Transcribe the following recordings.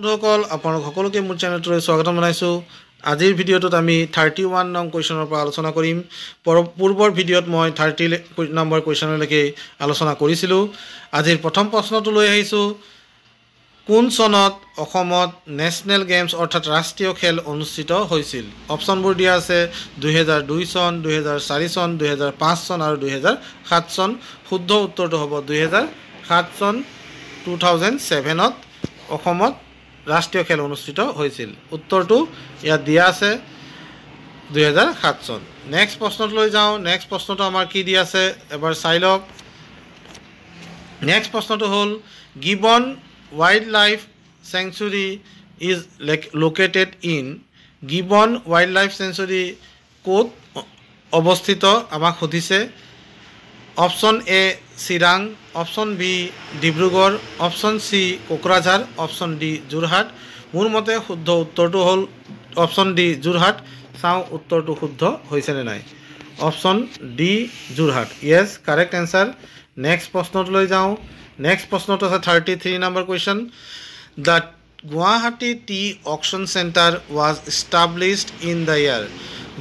বন্ধুসকল আপোনালোক সকলোকে মোৰ চেনেলটোলৈ স্বাগতম জনাইছোঁ আজিৰ ভিডিঅ'টোত আমি থাৰ্টি ওৱান নং কুৱেশ্যনৰ পৰা আলোচনা কৰিম পূৰ্বৰ ভিডিঅ'ত মই থাৰ্টি নম্বৰ কুৱেশ্যনলৈকে আলোচনা কৰিছিলোঁ আজিৰ প্ৰথম প্ৰশ্নটো লৈ আহিছোঁ কোন চনত অসমত নেশ্যনেল গেমছ অৰ্থাৎ ৰাষ্ট্ৰীয় খেল অনুষ্ঠিত হৈছিল অপশ্যনবোৰ দিয়া আছে দুহেজাৰ দুই চন দুহেজাৰ চাৰি চন দুহেজাৰ পাঁচ চন আৰু দুহেজাৰ সাত চন শুদ্ধ উত্তৰটো হ'ব দুহেজাৰ সাত চন টু থাউজেণ্ড ছেভেনত অসমত ৰাষ্ট্ৰীয় খেল অনুষ্ঠিত হৈছিল উত্তৰটো ইয়াত দিয়া আছে দুহেজাৰ সাত চন নেক্সট প্ৰশ্নটো লৈ যাওঁ নেক্সট প্ৰশ্নটো আমাৰ কি দি আছে এবাৰ চাই লওক নেক্সট প্ৰশ্নটো হ'ল Gibbon wildlife sanctuary is located in Gibbon wildlife sanctuary ক'ত অৱস্থিত আমাক সুধিছে option A Chirang option B Dibrugarh option C Kokrajhar option D Jorhat মোৰ মতে শুদ্ধ উত্তৰটো হ'ল অপশ্যন ডি যোৰহাট চাওঁ উত্তৰটো শুদ্ধ হৈছেনে নাই option D Jorhat yes correct answer next প্ৰশ্নটোলৈ যাওঁ নেক্সট প্ৰশ্নটো আছে thirty three number question the Guwahati tea auction centre was established in the year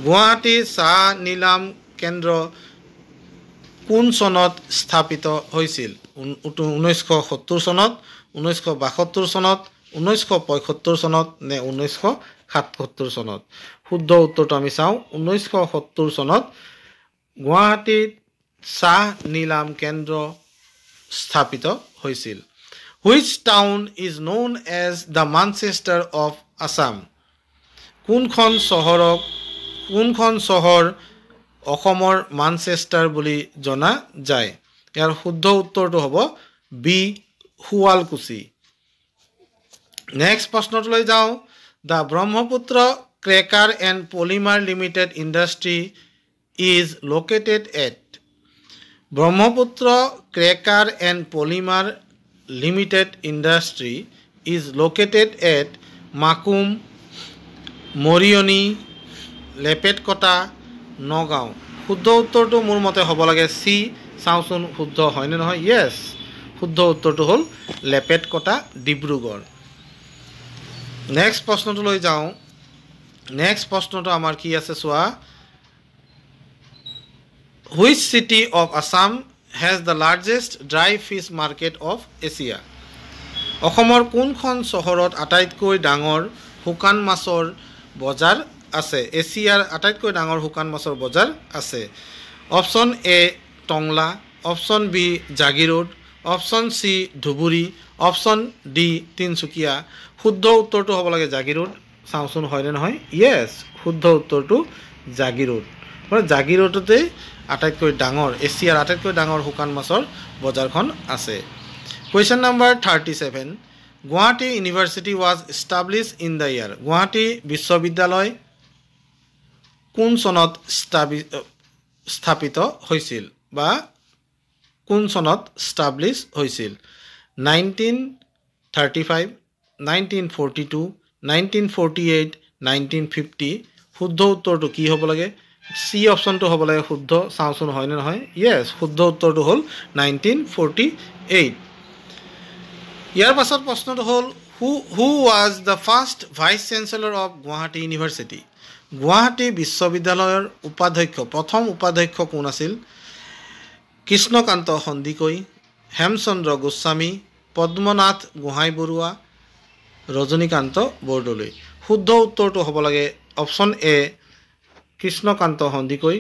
Guwahati চাহ নিলাম কেন্দ্ৰ কোন চনত স্থাপিত হৈছিল ঊনৈছশ সত্তৰ চনত ঊনৈছশ বাসত্তৰ চনত ঊনৈছশ পঁয়সত্তৰ চনত নে ঊনৈছশ সাতসত্তৰ চনত শুদ্ধ উত্তৰটো আমি চাওঁ ঊনৈছশ সত্তৰ চনত গুৱাহাটীত চাহ নিলাম কেন্দ্ৰ স্থাপিত হৈছিল which town is known as the Manchester of Assam কোনখন চহৰক কোনখন চহৰ অসমৰ মানচেষ্টাৰ বুলি জনা যায় ইয়াৰ শুদ্ধ উত্তৰটো হ'ব বি শুৱালকুছি নেক্সট প্ৰশ্নটোলৈ যাওঁ the Brahmaputra cracker and polymer limited industry is located at Brahmaputra cracker and polymer limited industry is located at Makum Mariani Lepetkata Nagaon শুদ্ধ উত্তৰটো মোৰ মতে হ'ব লাগে চি চাওঁচোন শুদ্ধ হয়নে নহয় য়েছ শুদ্ধ উত্তৰটো হ'ল কটা ডিব্ৰুগড় নেক্সট প্ৰশ্নটোলৈ যাওঁ নেক্সট প্ৰশ্নটো আমাৰ কি আছে চোৱা which city of Assam has the largest dry fish market of Asia অসমৰ কোনখন চহৰত আটাইতকৈ ডাঙৰ শুকান মাছৰ বজাৰ আছে এছিয়াৰ আটাইতকৈ ডাঙৰ শুকান মাছৰ বজাৰ আছে option A Tangla option B Jagiroad option C Dhubri option D Tinsukia শুদ্ধ উত্তৰটো হ'ব লাগে জাগিৰোড চাওঁচোন হয়নে নহয় য়েছ শুদ্ধ উত্তৰটো জাগিৰোড মানে জাগিৰোডতে আটাইতকৈ ডাঙৰ এছিয়াৰ আটাইতকৈ ডাঙৰ শুকান মাছৰ বজাৰখন আছে question number thirty seven Guwahati university was establish in the year Guwahati বিশ্ববিদ্যালয় কোন চনত স্থাপিত হৈছিল বা কোন চনত ষ্টাব্লিছ হৈছিল nineteen thirty five nineteen forty two nineteen forty eight nineteen fifty শুদ্ধ উত্তৰটো কি হ'ব লাগে চি অপশ্যনটো হ'ব লাগে শুদ্ধ চাওঁচোন হয়নে নহয় য়েছ শুদ্ধ উত্তৰটো হ'ল নাইনটিন ফৰ্টি এইট ইয়াৰ পাছত প্ৰশ্নটো হ'ল who who was the first vice chancellor of Guwahati university Guwahati বিশ্ববিদ্যালয়ৰ উপাধ্যক্ষ প্ৰথম উপাধ্যক্ষ কোন আছিল কৃষ্ণকান্ত সন্দিকৈ হেমচন্দ্ৰ গোস্বামী পদ্মনাথ গোহাঁই বৰুৱা ৰজনীকান্ত বৰদলৈ শুদ্ধ উত্তৰটো হ'ব লাগে option A Krishnakanta Sandikoi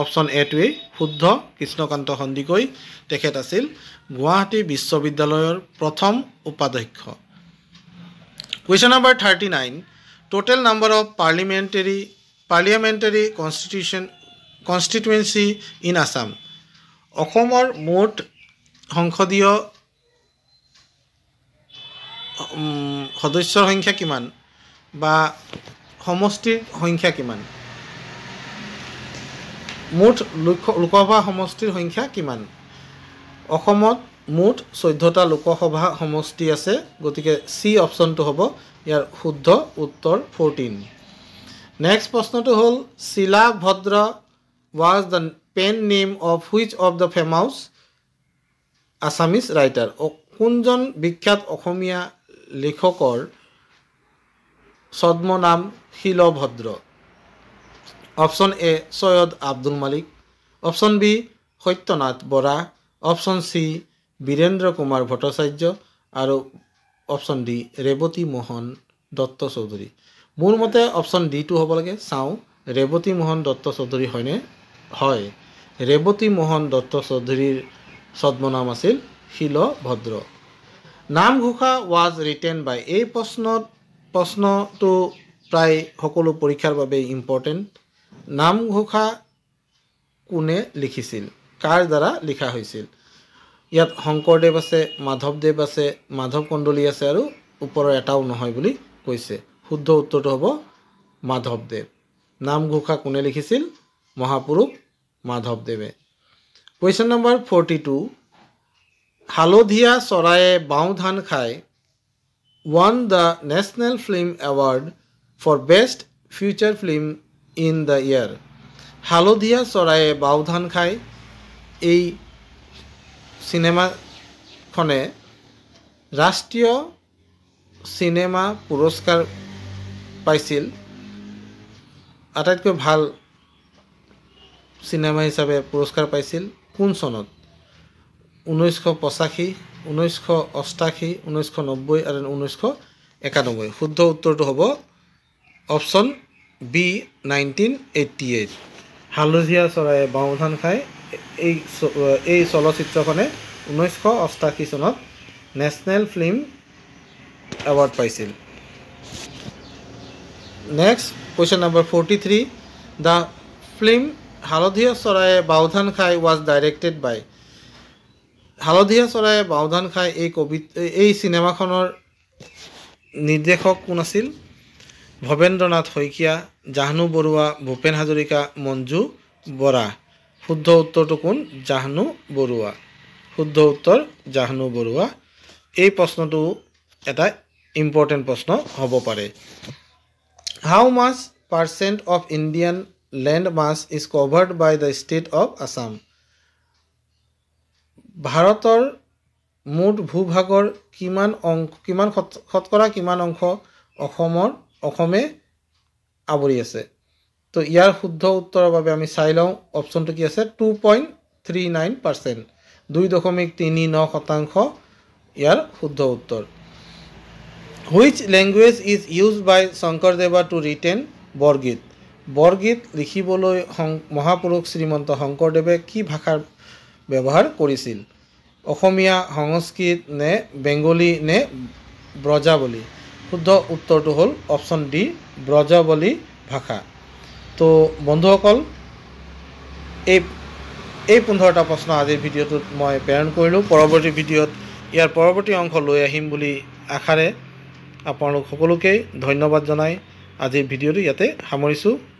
option এটোৱেই শুদ্ধ কৃষ্ণকান্ত সন্দিকৈ তেখেত আছিল গুৱাহাটী বিশ্ববিদ্যালয়ৰ প্ৰথম উপাধ্যক্ষ question number thirty nine total number of parliamentary parliamentary constitution constituency in assam অসমৰ মুঠ সংসদীয় সদস্যৰ সংখ্যা কিমান বা সমষ্টিৰ সংখ্যা কিমান মুঠ লোকসভা সমষ্টিৰ সংখ্যা কিমান অসমত মুঠ চৈধ্যটা লোকসভা সমষ্টি আছে গতিকে চি অপশ্যনটো হ'ব ইয়াৰ শুদ্ধ উত্তৰ ফৰ্টিন নেক্সট প্ৰশ্নটো হ'ল Bhadra was the pen name of which of the famous Assamese writer কোনজন বিখ্যাত অসমীয়া লেখকৰ ছদ্মনাম Shilabhadra option A Syed Abdul Malik option B Satyanath Bora option C Birendra Kumar Bhattacharya আৰু অপশ্যন ডি ৰেৱতী মোহন দত্ত চৌধুৰী মোৰ মতে অপশ্যন ডিটো হ'ব লাগে চাওঁ ৰেৱতী মোহন দত্ত চৌধুৰী হয়নে হয় ৰেৱতী মোহন দত্ত চৌধুৰীৰ ছদ্মনাম আছিল শিল ভদ্ৰ নাম ঘোষা ৱাজ ৰিটেন বাই এই প্ৰশ্নত প্ৰশ্নটো প্ৰায় সকলো পৰীক্ষাৰ বাবে ইম্পৰ্টেণ্ট নাম ঘোষা কোনে লিখিছিল কাৰ দ্বাৰা লিখা হৈছিল ইয়াত শংকৰদেৱ আছে মাধৱদেৱ আছে মাধৱ কণ্ডলী আছে আৰু ওপৰৰ এটাও নহয় বুলি কৈছে শুদ্ধ উত্তৰটো হ'ব মাধৱদেৱ নামঘোষা কোনে লিখিছিল মহাপুৰুষ মাধৱদেৱে কুৱেশ্যন নম্বৰ ফৰ্টি টু হালধীয়া চৰায়ে Bao Dhan Khai won the national film award for best feature film in the year Halodhia Choraye ধান খায় এই চিনেমাখনে ৰাষ্ট্ৰীয় চিনেমা পুৰস্কাৰ পাইছিল আটাইতকৈ ভাল চিনেমা হিচাপে পুৰস্কাৰ পাইছিল কোন চনত ঊনৈছশ পঁচাশী ঊনৈছশ অষ্টাশী ঊনৈছশ নব্বৈ আৰু ঊনৈছশ একানব্বৈ শুদ্ধ উত্তৰটো হ'ব option B nineteen eighty eight Halodhia Choraiye বাওঁধান খাই এই এই চলচ্চিত্ৰখনে ঊনৈছশ অষ্টাশী চনত নেশ্যনেল ফিল্ম এৱাৰ্ড পাইছিল next question number forty three the film Halodhia Choraiye বাওধান খাই ৱাজ ডাইৰেক্টেড বাই হালধীয়া চৰাইয়ে বাওধান খাই এই কবি এই চিনেমাখনৰ নিৰ্দেশক কোন আছিল ভৱেন্দ্ৰনাথ শইকীয়া জাহ্নু বৰুৱা ভূপেন হাজৰিকা মঞ্জু বৰা শুদ্ধ উত্তৰটো কোন জাহ্নু বৰুৱা শুদ্ধ উত্তৰ জাহ্নু বৰুৱা এই প্ৰশ্নটো এটা ইম্পৰ্টেণ্ট প্ৰশ্ন হ'ব পাৰে how much percent of Indian land mass is covered by the state of Assam ভাৰতৰ মুঠ ভূভাগৰ কিমান অংশ কিমান শতকৰা কিমান অংশ অসমৰ অসমে আৱৰি আছে তো ইয়াৰ শুদ্ধ উত্তৰৰ বাবে আমি চাই লওঁ অপশ্যনটো কি আছে two point three nine percent দুই দশমিক তিনি ন শতাংশ ইয়াৰ শুদ্ধ উত্তৰ which language is use by Sankardeva to written Borgeet Borgeet লিখিবলৈ শং মহাপুৰুষ শ্ৰীমন্ত শংকৰদেৱে কি ভাষাৰ ব্যৱহাৰ কৰিছিল অসমীয়া সংস্কৃত নে বেংগলী নে ব্ৰজাৱলী শুদ্ধ উত্তৰটো হ'ল অপশ্যন ডি ব্ৰজাৱলী ভাষা তো বন্ধুসকল এই এই পোন্ধৰটা প্ৰশ্ন আজিৰ ভিডিঅ'টোত মই প্ৰেৰণ কৰিলোঁ পৰৱৰ্তী ভিডিঅ'ত ইয়াৰ পৰৱৰ্তী অংশ লৈ আহিম বুলি আশাৰে আপোনালোক সকলোকেই ধন্যবাদ জনাই আজিৰ ভিডিঅ'টো ইয়াতে সামৰিছোঁ